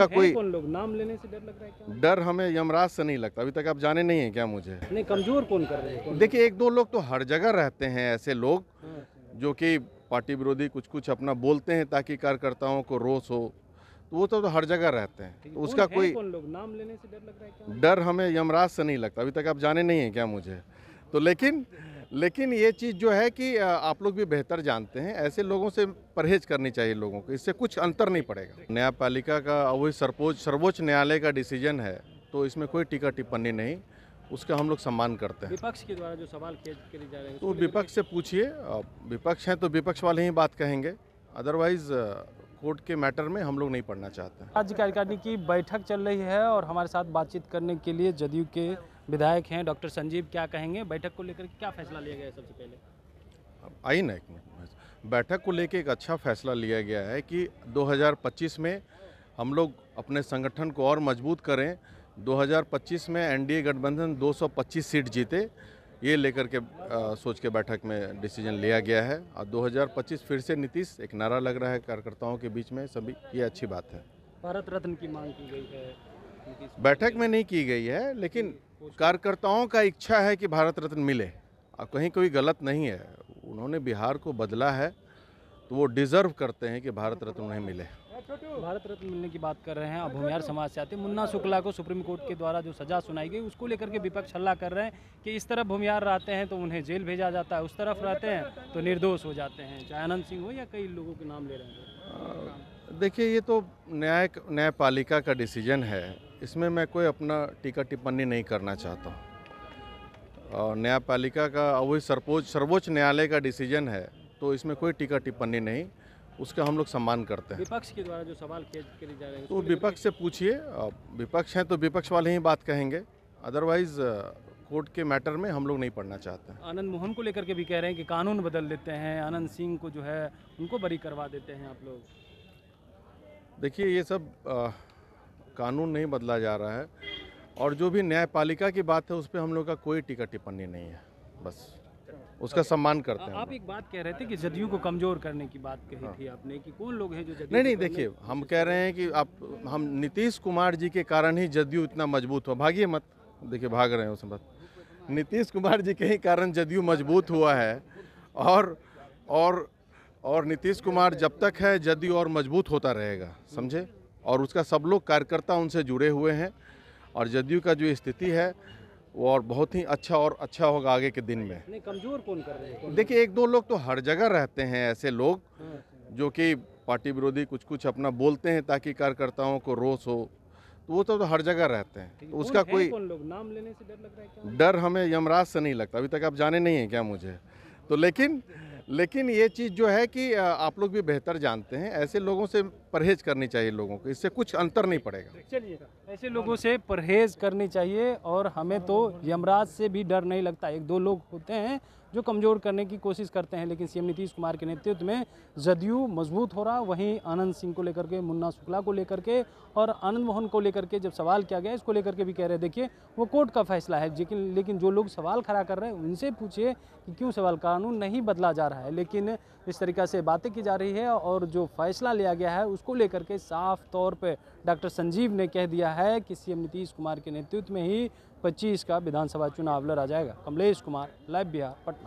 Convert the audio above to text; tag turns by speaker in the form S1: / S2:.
S1: का कोई कौन
S2: लोग नाम लेने से डर लग रहा है
S1: क्या डर हमें यमराज से नहीं लगता अभी तक आप जाने नहीं है क्या मुझे नहीं कमजोर कौन कर रहे हैं देखिए एक दो लोग तो हर जगह रहते हैं ऐसे लोग हाँ, अच्छा। जो कि पार्टी विरोधी कुछ कुछ अपना बोलते हैं ताकि कार्यकर्ताओं को रोष हो तो वो तो, तो हर जगह रहते हैं तो उसका कोई कौन
S2: लोग नाम लेने से डर लग रहा है क्या
S1: डर हमें यमराज से नहीं लगता अभी तक आप जाने नहीं है क्या मुझे तो लेकिन लेकिन ये चीज़ जो है कि आप लोग भी बेहतर जानते हैं ऐसे लोगों से परहेज करनी चाहिए लोगों को इससे कुछ अंतर नहीं पड़ेगा न्यायपालिका का वही सर्वोच्च सर्वोच्च न्यायालय का डिसीजन है तो इसमें कोई टीका टिप्पणी नहीं उसका हम लोग सम्मान करते हैं
S2: विपक्ष के द्वारा जो सवाल किए जा रहे हैं तो
S1: विपक्ष से पूछिए विपक्ष हैं तो विपक्ष वाले ही बात कहेंगे अदरवाइज कोर्ट के मैटर में हम लोग नहीं पढ़ना चाहते
S2: राज्य कार्यकारिणी की बैठक चल रही है और हमारे साथ बातचीत करने के लिए जदयू के विधायक हैं डॉक्टर संजीव क्या कहेंगे बैठक को लेकर क्या फैसला लिया गया सबसे
S1: पहले आई ना एक मिनट बैठक को लेकर एक अच्छा फैसला लिया गया है कि 2025 में हम लोग अपने संगठन को और मजबूत करें 2025 में एनडीए गठबंधन 225 सीट जीते ये लेकर के आ, सोच के बैठक में डिसीजन लिया गया है और 2025 फिर से नीतीश एक नारा लग रहा है कार्यकर्ताओं के बीच में सभी ये अच्छी बात है
S2: भारत रत्न की मांग की गई है
S1: बैठक में नहीं की गई है लेकिन कार्यकर्ताओं का इच्छा है कि भारत रत्न मिले और कहीं कोई गलत नहीं है उन्होंने बिहार को बदला है तो वो डिज़र्व करते हैं कि भारत रत्न उन्हें मिले
S2: भारत रत्न मिलने की बात कर रहे हैं अब भूमिहार समाज से आते मुन्ना शुक्ला को सुप्रीम कोर्ट के द्वारा जो सजा सुनाई गई उसको लेकर के विपक्ष हल्ला कर रहे हैं कि इस तरफ भूमियार रहते हैं तो उन्हें जेल भेजा जाता है उस तरफ रहते हैं तो निर्दोष हो जाते हैं चाहे आनंद सिंह हो या कई लोगों के नाम
S1: ले रहे हैं देखिए ये तो न्याय न्यायपालिका का डिसीजन है इसमें मैं कोई अपना टीका टिप्पणी नहीं करना चाहता हूँ न्यायपालिका का वही सर्वोच्च सर्वोच्च न्यायालय का डिसीजन है तो इसमें कोई टीका टिप्पणी नहीं उसका हम लोग सम्मान करते हैं
S2: विपक्ष के द्वारा जो सवाल किए जा रहे हैं तो विपक्ष
S1: से पूछिए विपक्ष हैं तो विपक्ष वाले ही बात कहेंगे अदरवाइज कोर्ट के मैटर में हम लोग नहीं पढ़ना चाहते हैं
S2: आनंद मोहन को लेकर के भी कह रहे हैं कि कानून बदल देते हैं आनंद सिंह को जो है उनको बरी करवा देते हैं आप लोग
S1: देखिए ये सब कानून नहीं बदला जा रहा है और जो भी न्यायपालिका की बात है उस पर हम लोग का कोई टिका टिप्पणी नहीं है बस उसका सम्मान करते हैं
S2: आप एक बात कह रहे थे कि जदयू को कमजोर करने की बात कही हाँ। थी आपने कि कौन लोग हैं जो जदयू नहीं नहीं देखिए
S1: हम कह रहे हैं कि आप हम नीतीश कुमार जी के कारण ही जदयू इतना मजबूत हुआ भागिए मत देखिए भाग रहे हैं उस मत नीतीश कुमार जी के ही कारण जदयू मजबूत हुआ है और और और नीतीश कुमार जब तक है जदयू और मजबूत होता रहेगा समझे और उसका सब लोग कार्यकर्ता उनसे जुड़े हुए हैं और जदयू का जो स्थिति है वो और बहुत ही अच्छा और अच्छा होगा आगे के दिन में
S2: कमजोर कौन कर रहे हैं देखिए
S1: एक दो लोग तो हर जगह रहते हैं ऐसे लोग हाँ। जो कि पार्टी विरोधी कुछ कुछ अपना बोलते हैं ताकि कार्यकर्ताओं को रोस हो तो वो तो, तो हर जगह रहते हैं तो उसका है कोई
S2: नाम लेने से डर लग रहा है डर
S1: हमें यमराज से नहीं लगता अभी तक आप जाने नहीं हैं क्या मुझे तो लेकिन लेकिन ये चीज़ जो है कि आप लोग भी बेहतर जानते हैं ऐसे लोगों से परहेज करनी चाहिए लोगों को इससे कुछ अंतर नहीं पड़ेगा
S2: चलिए ऐसे लोगों से परहेज करनी चाहिए और हमें तो यमराज से भी डर नहीं लगता एक दो लोग होते हैं जो कमज़ोर करने की कोशिश करते हैं लेकिन सीएम नीतीश कुमार के नेतृत्व में जदयू मजबूत हो रहा वहीं आनंद सिंह को लेकर के मुन्ना शुक्ला को लेकर के और आनंद मोहन को लेकर के जब सवाल किया गया इसको लेकर के भी कह रहे देखिए वो कोर्ट का फैसला है लेकिन लेकिन जो लोग सवाल खड़ा कर रहे हैं उनसे पूछिए कि क्यों सवाल कानून नहीं बदला जा रहा है लेकिन इस तरीके से बातें की जा रही है और जो फैसला लिया गया है उस को लेकर के साफ तौर पर डॉक्टर संजीव ने कह दिया है कि सीएम नीतीश कुमार के नेतृत्व में ही 25 का विधानसभा चुनाव लड़ा जाएगा कमलेश कुमार लाइव बिहार पटना